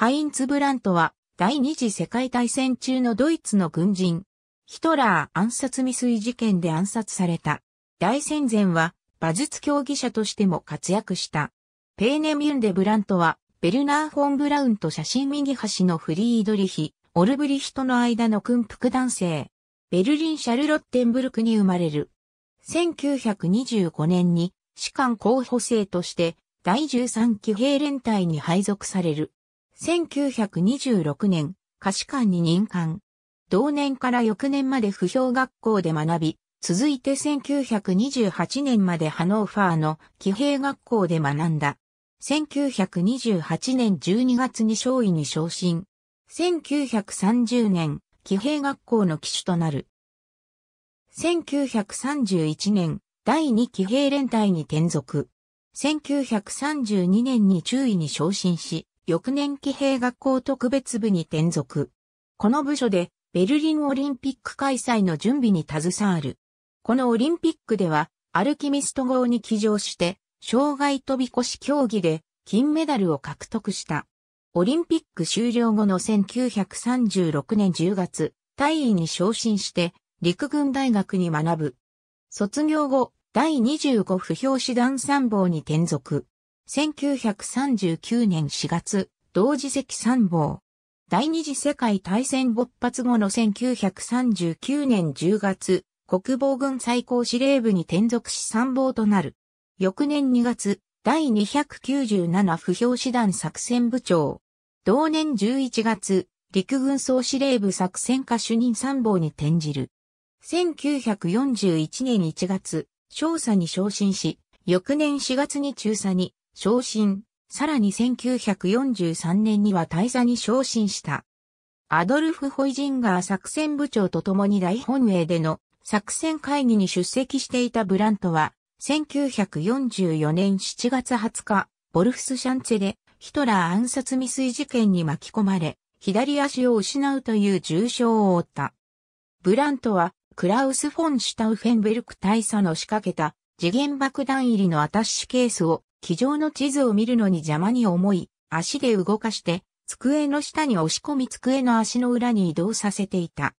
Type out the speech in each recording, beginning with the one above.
ハインツ・ブラントは第二次世界大戦中のドイツの軍人、ヒトラー暗殺未遂事件で暗殺された。大戦前は馬術競技者としても活躍した。ペーネミュンデ・ブラントはベルナー・フォン・ブラウンと写真右端のフリードリヒ、オルブリヒとの間の訓服男性。ベルリン・シャルロッテンブルクに生まれる。1925年に士官候補生として第13期兵連隊に配属される。1926年、歌詞館に任官。同年から翌年まで不評学校で学び、続いて1928年までハノーファーの騎兵学校で学んだ。1928年12月に少尉に昇進。1930年、騎兵学校の騎手となる。1931年、第二騎兵連隊に転属。1932年に中尉に昇進し、翌年騎兵学校特別部に転属。この部署でベルリンオリンピック開催の準備に携わる。このオリンピックではアルキミスト号に騎乗して、障害飛び越し競技で金メダルを獲得した。オリンピック終了後の1936年10月、大尉に昇進して陸軍大学に学ぶ。卒業後、第25不評師団参謀に転属。1939年4月、同時席参謀。第二次世界大戦勃発後の1939年10月、国防軍最高司令部に転属し参謀となる。翌年2月、第297不評師団作戦部長。同年11月、陸軍総司令部作戦課主任参謀に転じる。1941年1月、少佐に昇進し、翌年4月に中佐に昇進、さらに1943年には大佐に昇進した。アドルフ・ホイジンガー作戦部長と共に大本営での作戦会議に出席していたブラントは、1944年7月20日、ボルフス・シャンツェでヒトラー暗殺未遂事件に巻き込まれ、左足を失うという重傷を負った。ブラントは、クラウス・フォン・シュタウフェンベルク大佐の仕掛けた次元爆弾入りのアタッシュケースを机上の地図を見るのに邪魔に思い、足で動かして、机の下に押し込み机の足の裏に移動させていた。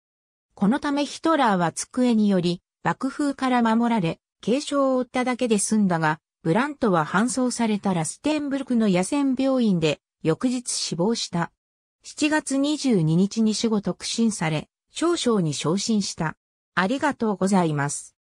このためヒトラーは机により、爆風から守られ、軽傷を負っただけで済んだが、ブラントは搬送されたラステンブルクの野戦病院で、翌日死亡した。7月22日に死後特進され、少々に昇進した。ありがとうございます。